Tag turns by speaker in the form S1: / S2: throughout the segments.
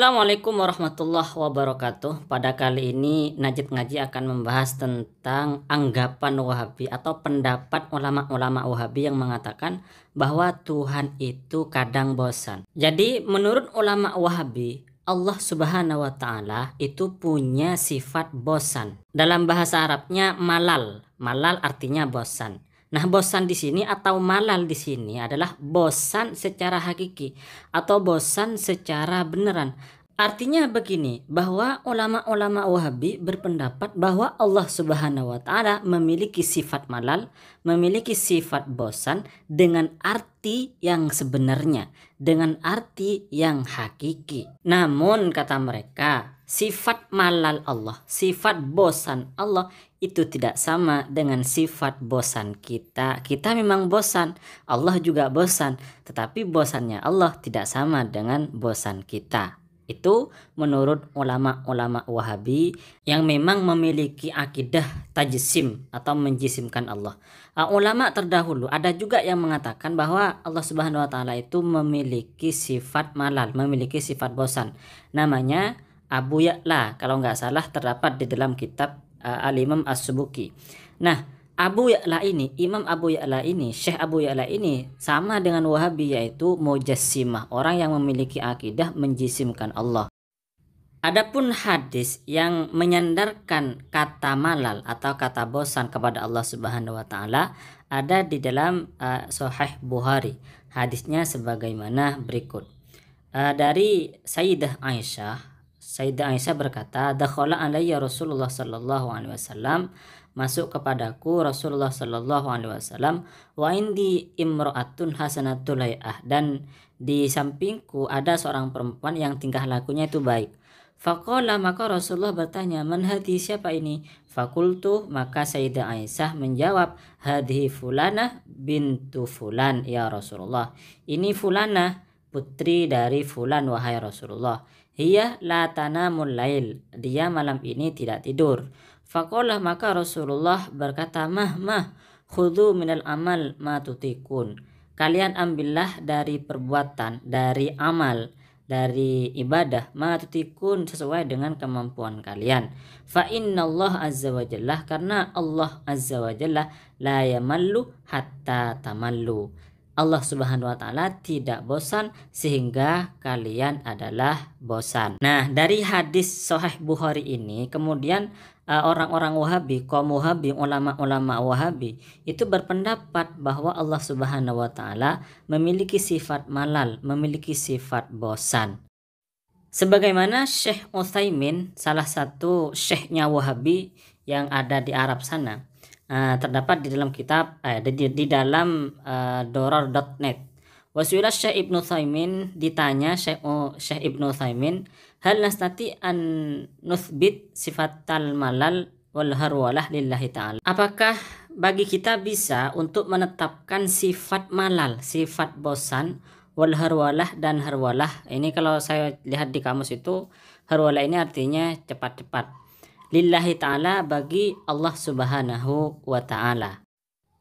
S1: Assalamualaikum warahmatullahi wabarakatuh. Pada kali ini Najib Ngaji akan membahas tentang anggapan Wahabi atau pendapat ulama-ulama Wahabi yang mengatakan bahwa Tuhan itu kadang bosan. Jadi menurut ulama Wahabi, Allah Subhanahu wa taala itu punya sifat bosan. Dalam bahasa Arabnya malal. Malal artinya bosan. Nah, bosan di sini atau malal di sini adalah bosan secara hakiki atau bosan secara beneran Artinya begini, bahwa ulama-ulama Wahabi berpendapat bahwa Allah Subhanahu wa taala memiliki sifat malal, memiliki sifat bosan dengan arti yang sebenarnya, dengan arti yang hakiki. Namun kata mereka, sifat malal Allah, sifat bosan Allah itu tidak sama dengan sifat bosan kita. Kita memang bosan, Allah juga bosan, tetapi bosannya Allah tidak sama dengan bosan kita. Itu menurut ulama-ulama Wahabi yang memang memiliki akidah tajisim atau menjisimkan Allah. Uh, ulama terdahulu ada juga yang mengatakan bahwa Allah Subhanahu wa taala itu memiliki sifat malal, memiliki sifat bosan. Namanya Abu Ya'la kalau nggak salah terdapat di dalam kitab uh, Al-Imam As-Subuki. Nah, Abu Ya'la ini, Imam Abu Ya'la ini, Syekh Abu Ya'la ini sama dengan Wahabi yaitu mujassimah, orang yang memiliki akidah menjisimkan Allah. Adapun hadis yang menyandarkan kata malal atau kata bosan kepada Allah Subhanahu wa taala ada di dalam uh, Sahih Bukhari. Hadisnya sebagaimana berikut. Uh, dari Sayyidah Aisyah, Sayyidah Aisyah berkata, "Dakhala alayya Rasulullah sallallahu alaihi wasallam" masuk kepadaku Rasulullah Shallallahu Alaihi Wasallam wa indi imro'atun hasanatulayah dan di sampingku ada seorang perempuan yang tingkah lakunya itu baik Fakola maka Rasulullah bertanya menhati siapa ini? Fakultu maka Sayyidah Aisyah menjawab hadhi fulana bintu fulan ya Rasulullah. Ini fulana putri dari fulan wahai Rasulullah. Hiya la tanamul lail. Dia malam ini tidak tidur. Fakolah maka Rasulullah berkata, mah mah khudu minal amal ma tutikun. Kalian ambillah dari perbuatan, dari amal, dari ibadah ma tutikun sesuai dengan kemampuan kalian. Fa Allah azza wa jalla karena Allah azza wa jalla la yamallu hatta tamallu Allah Subhanahu wa taala tidak bosan sehingga kalian adalah bosan. Nah, dari hadis sahih Bukhari ini kemudian e, orang-orang uh, Wahabi, kaum Wahabi, ulama-ulama Wahabi itu berpendapat bahwa Allah Subhanahu wa taala memiliki sifat malal, memiliki sifat bosan. Sebagaimana Syekh Uthaymin, salah satu syekhnya Wahabi yang ada di Arab sana, Eh, terdapat di dalam kitab eh, di, di dalam uh, eh, doror.net. Wasuila Syekh Ibnu Thaimin ditanya Syekh, oh, Syekh Ibnu Thaimin, hal nastati an nuthbit sifat al malal wal harwalah lillahi ta'ala. Apakah bagi kita bisa untuk menetapkan sifat malal, sifat bosan, wal harwalah dan harwalah. Ini kalau saya lihat di kamus itu harwalah ini artinya cepat-cepat lillahi ta'ala bagi Allah subhanahu wa ta'ala.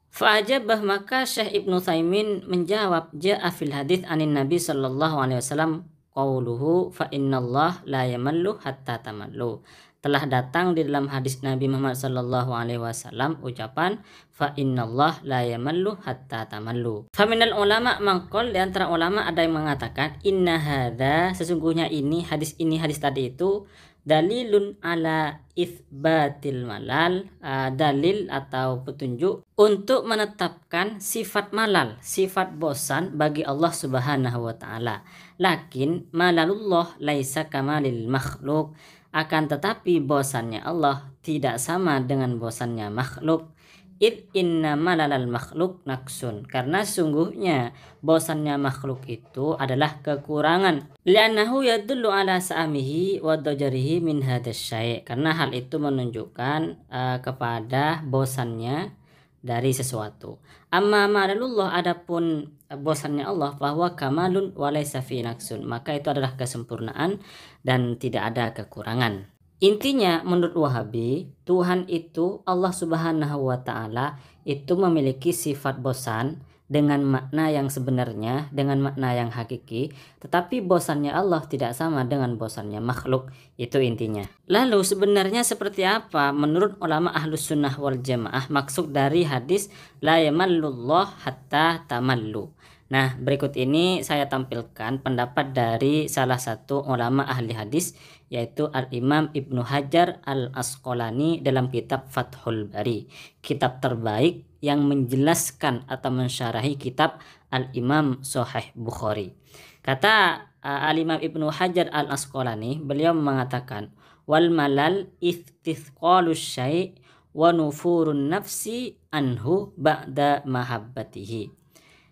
S1: Fa'ajabah maka Syekh Ibn Thaimin menjawab ja'a fil hadith anin Nabi sallallahu alaihi wasallam qawluhu fa Allah la yamalluh hatta tamallu. Telah datang di dalam hadis Nabi Muhammad sallallahu alaihi wasallam ucapan fa innallah la yamallu hatta tamallu. Fa minal ulama mangkol di antara ulama ada yang mengatakan inna hadza sesungguhnya ini hadis ini hadis tadi itu dalilun ala isbatil malal uh, dalil atau petunjuk untuk menetapkan sifat malal sifat bosan bagi Allah Subhanahu wa taala lakin malalullah laisa kamalil makhluk akan tetapi bosannya Allah tidak sama dengan bosannya makhluk It inna malalal makhluk naksun karena sungguhnya bosannya makhluk itu adalah kekurangan. Li'annahu yadullu ala sa'amihi wa dajarihi min hadasyai karena hal itu menunjukkan uh, kepada bosannya dari sesuatu. Amma malalullah adapun bosannya Allah bahwa kamalun walai fi naksun maka itu adalah kesempurnaan dan tidak ada kekurangan. Intinya menurut Wahabi, Tuhan itu Allah Subhanahu wa taala itu memiliki sifat bosan dengan makna yang sebenarnya, dengan makna yang hakiki, tetapi bosannya Allah tidak sama dengan bosannya makhluk. Itu intinya. Lalu sebenarnya seperti apa menurut ulama Ahlus Sunnah wal Jamaah maksud dari hadis la yamallullah hatta tamallu. Nah, berikut ini saya tampilkan pendapat dari salah satu ulama ahli hadis yaitu Al-Imam Ibnu Hajar Al-Asqalani dalam kitab Fathul Bari, kitab terbaik yang menjelaskan atau mensyarahi kitab Al-Imam Sahih Bukhari. Kata uh, Al-Imam Ibnu Hajar Al-Asqalani, beliau mengatakan wal malal istithqalu syai' wa nufurun nafsi anhu ba'da mahabbatihi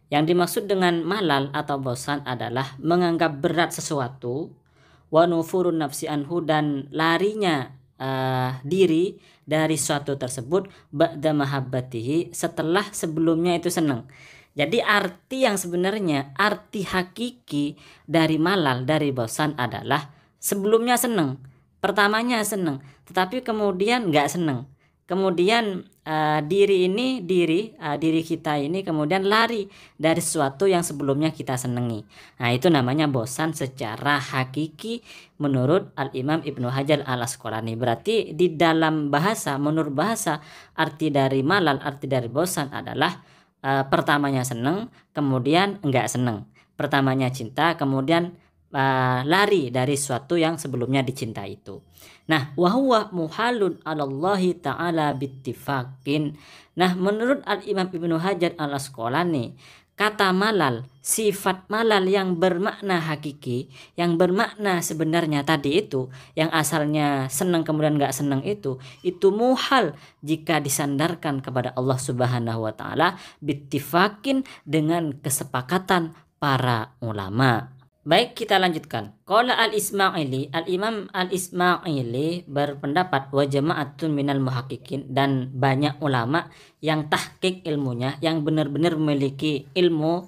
S1: yang dimaksud dengan malal atau bosan adalah menganggap berat sesuatu, wa nafsi anhu dan larinya uh, diri dari suatu tersebut ba'da mahabbatihi setelah sebelumnya itu senang. Jadi arti yang sebenarnya arti hakiki dari malal dari bosan adalah sebelumnya seneng, pertamanya seneng, tetapi kemudian nggak seneng kemudian uh, diri ini diri uh, diri kita ini kemudian lari dari sesuatu yang sebelumnya kita senangi nah itu namanya bosan secara hakiki menurut al imam ibnu hajar al asqalani berarti di dalam bahasa menurut bahasa arti dari malal arti dari bosan adalah uh, pertamanya seneng kemudian enggak seneng pertamanya cinta kemudian Ah, lari dari suatu yang sebelumnya dicinta itu. Nah, wahwa muhalun alallahi ta'ala bittifakin. Nah, menurut Al-Imam Ibnu Hajar al-Asqalani, kata malal, sifat malal yang bermakna hakiki, yang bermakna sebenarnya tadi itu, yang asalnya senang kemudian nggak senang itu, itu muhal jika disandarkan kepada Allah Subhanahu wa taala bittifakin dengan kesepakatan para ulama. Baik, kita lanjutkan. Qala al-Ismaili, al-Imam al-Ismaili berpendapat wa jama'atun minal muhakkikin dan banyak ulama yang tahqiq ilmunya yang benar-benar memiliki ilmu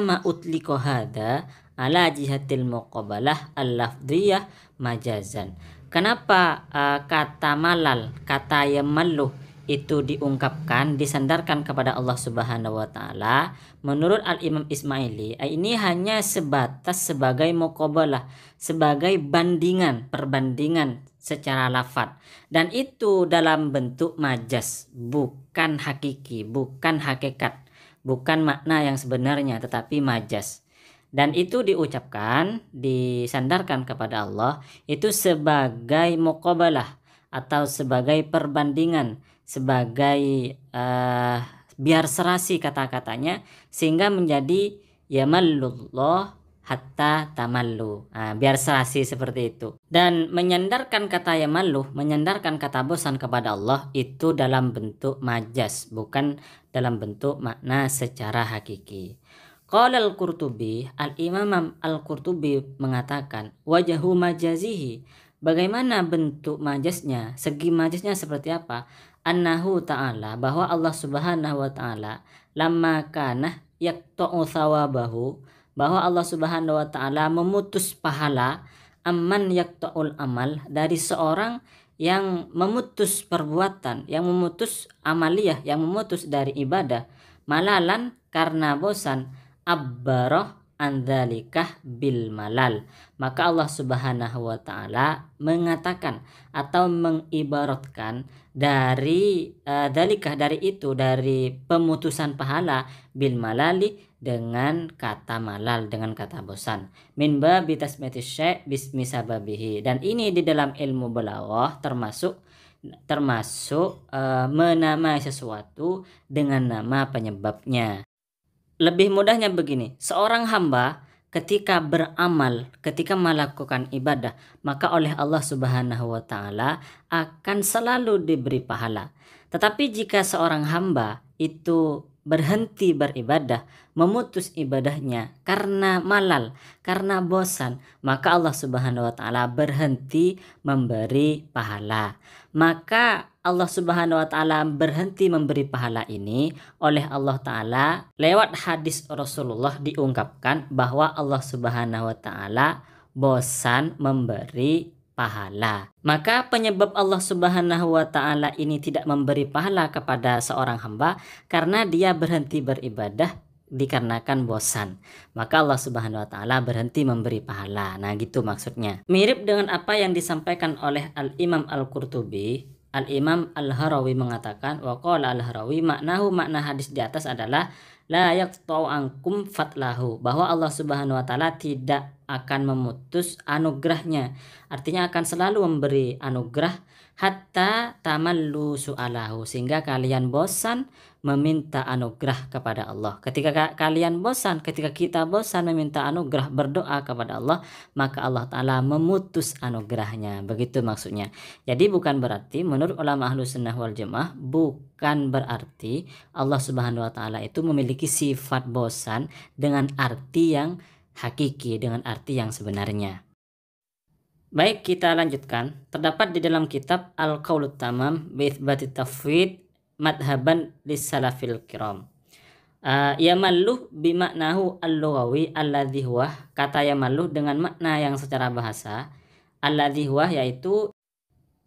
S1: ma utliqo hada ala jihatil muqabalah al-lafdhiyah majazan. Kenapa uh, kata malal, kata yamalluh itu diungkapkan disandarkan kepada Allah Subhanahu wa taala menurut Al Imam Ismaili ini hanya sebatas sebagai muqabalah sebagai bandingan perbandingan secara lafat dan itu dalam bentuk majas bukan hakiki bukan hakikat bukan makna yang sebenarnya tetapi majas dan itu diucapkan disandarkan kepada Allah itu sebagai muqabalah atau sebagai perbandingan sebagai uh, biar serasi kata-katanya sehingga menjadi yamallullah hatta tamallu. Nah, biar serasi seperti itu. Dan menyandarkan kata malu menyandarkan kata bosan kepada Allah itu dalam bentuk majas, bukan dalam bentuk makna secara hakiki. Qala al-Qurtubi, al-Imam al-Qurtubi mengatakan, wajahu majazihi, bagaimana bentuk majasnya, segi majasnya seperti apa? annahu ta'ala bahwa Allah Subhanahu wa taala lama kana yakto'u thawabahu bahwa Allah Subhanahu wa taala memutus pahala amman yakto'ul amal dari seorang yang memutus perbuatan, yang memutus amaliyah, yang memutus dari ibadah malalan karena bosan abbaroh andalikah bil malal maka Allah Subhanahu wa taala mengatakan atau mengibaratkan dari uh, dalikah dari itu dari pemutusan pahala bil malali dengan kata malal dengan kata bosan min babi metishe syai' bismisababihi dan ini di dalam ilmu balaghah termasuk termasuk uh, menamai sesuatu dengan nama penyebabnya lebih mudahnya begini seorang hamba ketika beramal, ketika melakukan ibadah, maka oleh Allah Subhanahu wa taala akan selalu diberi pahala. Tetapi jika seorang hamba itu berhenti beribadah, memutus ibadahnya karena malal, karena bosan, maka Allah Subhanahu wa taala berhenti memberi pahala. Maka Allah Subhanahu wa taala berhenti memberi pahala ini oleh Allah taala lewat hadis Rasulullah diungkapkan bahwa Allah Subhanahu wa taala bosan memberi pahala. Maka penyebab Allah Subhanahu wa taala ini tidak memberi pahala kepada seorang hamba karena dia berhenti beribadah dikarenakan bosan. Maka Allah Subhanahu wa taala berhenti memberi pahala. Nah, gitu maksudnya. Mirip dengan apa yang disampaikan oleh Al Imam Al-Qurtubi Al-Imam Al-Harawi mengatakan wa qala Al-Harawi maknahu makna hadis di atas adalah la yaqta'u ankum fatlahu bahwa Allah Subhanahu wa taala tidak akan memutus anugerahnya artinya akan selalu memberi anugerah hatta tamallu su'alahu sehingga kalian bosan meminta anugerah kepada Allah. Ketika kalian bosan, ketika kita bosan meminta anugerah berdoa kepada Allah, maka Allah Ta'ala memutus anugerahnya. Begitu maksudnya. Jadi bukan berarti menurut ulama ahlu sunnah wal jemaah, bukan berarti Allah Subhanahu Wa Ta'ala itu memiliki sifat bosan dengan arti yang hakiki, dengan arti yang sebenarnya. Baik kita lanjutkan. Terdapat di dalam kitab Al-Qaulut Tamam Bithbati Tafwid madhaban salafil kiram uh, maluh bimaknahu al-lughawi al kata maluh dengan makna yang secara bahasa alladhi yaitu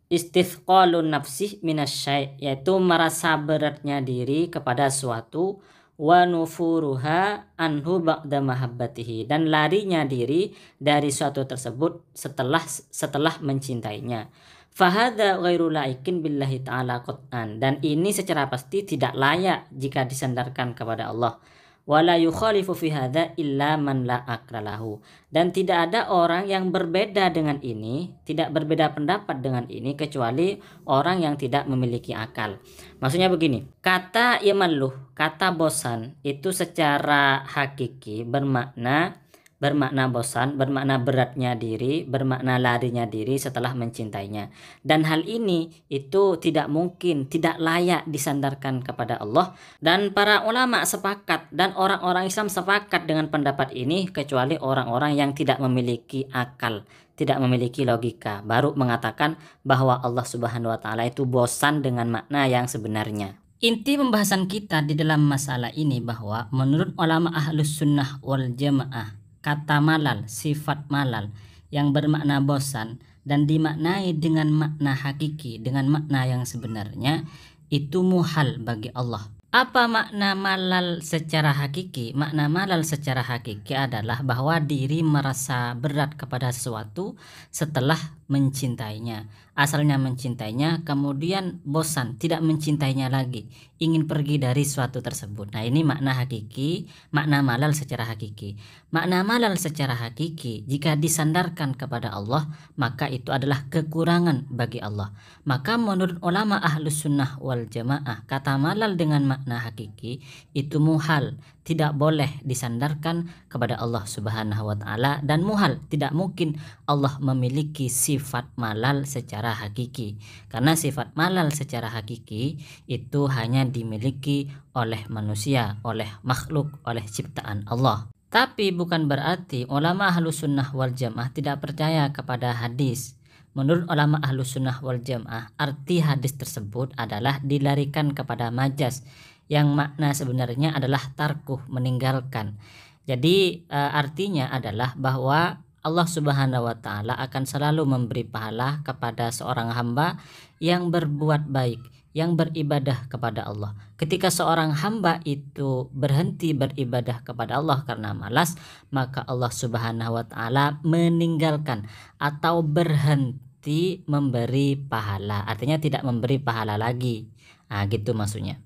S1: istithqalun nafsih minasyai yaitu merasa beratnya diri kepada suatu wa nufuruha anhu ba'da mahabbatihi dan larinya diri dari suatu tersebut setelah setelah mencintainya Fahada ghairu laikin billahi ta'ala qut'an. Dan ini secara pasti tidak layak jika disandarkan kepada Allah. Wala yukhalifu fi hadha illa man la akralahu. Dan tidak ada orang yang berbeda dengan ini, tidak berbeda pendapat dengan ini kecuali orang yang tidak memiliki akal. Maksudnya begini, kata yamalluh, kata bosan itu secara hakiki bermakna bermakna bosan, bermakna beratnya diri, bermakna larinya diri setelah mencintainya. Dan hal ini itu tidak mungkin, tidak layak disandarkan kepada Allah. Dan para ulama sepakat dan orang-orang Islam sepakat dengan pendapat ini kecuali orang-orang yang tidak memiliki akal, tidak memiliki logika, baru mengatakan bahwa Allah Subhanahu wa taala itu bosan dengan makna yang sebenarnya. Inti pembahasan kita di dalam masalah ini bahwa menurut ulama ahlus sunnah wal jamaah kata malal, sifat malal yang bermakna bosan dan dimaknai dengan makna hakiki, dengan makna yang sebenarnya itu muhal bagi Allah. Apa makna malal secara hakiki? Makna malal secara hakiki adalah bahwa diri merasa berat kepada sesuatu setelah mencintainya. Asalnya mencintainya, kemudian bosan, tidak mencintainya lagi, ingin pergi dari suatu tersebut. Nah, ini makna hakiki, makna malal secara hakiki. Makna malal secara hakiki jika disandarkan kepada Allah, maka itu adalah kekurangan bagi Allah. Maka menurut ulama ahlus sunnah wal jamaah, kata malal dengan makna hakiki itu muhal, tidak boleh disandarkan kepada Allah Subhanahu wa taala dan muhal tidak mungkin Allah memiliki sifat malal secara hakiki karena sifat malal secara hakiki itu hanya dimiliki oleh manusia oleh makhluk oleh ciptaan Allah tapi bukan berarti ulama ahlus sunnah wal jamaah tidak percaya kepada hadis Menurut ulama ahlu sunnah wal jamaah, arti hadis tersebut adalah dilarikan kepada majas yang makna sebenarnya adalah tarkuh meninggalkan. Jadi e, artinya adalah bahwa Allah Subhanahu wa taala akan selalu memberi pahala kepada seorang hamba yang berbuat baik, yang beribadah kepada Allah. Ketika seorang hamba itu berhenti beribadah kepada Allah karena malas, maka Allah Subhanahu wa taala meninggalkan atau berhenti memberi pahala. Artinya tidak memberi pahala lagi. Nah, gitu maksudnya.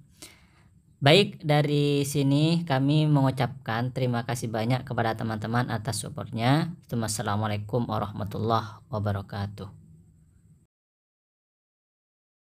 S1: Baik, dari sini kami mengucapkan terima kasih banyak kepada teman-teman atas supportnya. Assalamualaikum warahmatullahi wabarakatuh.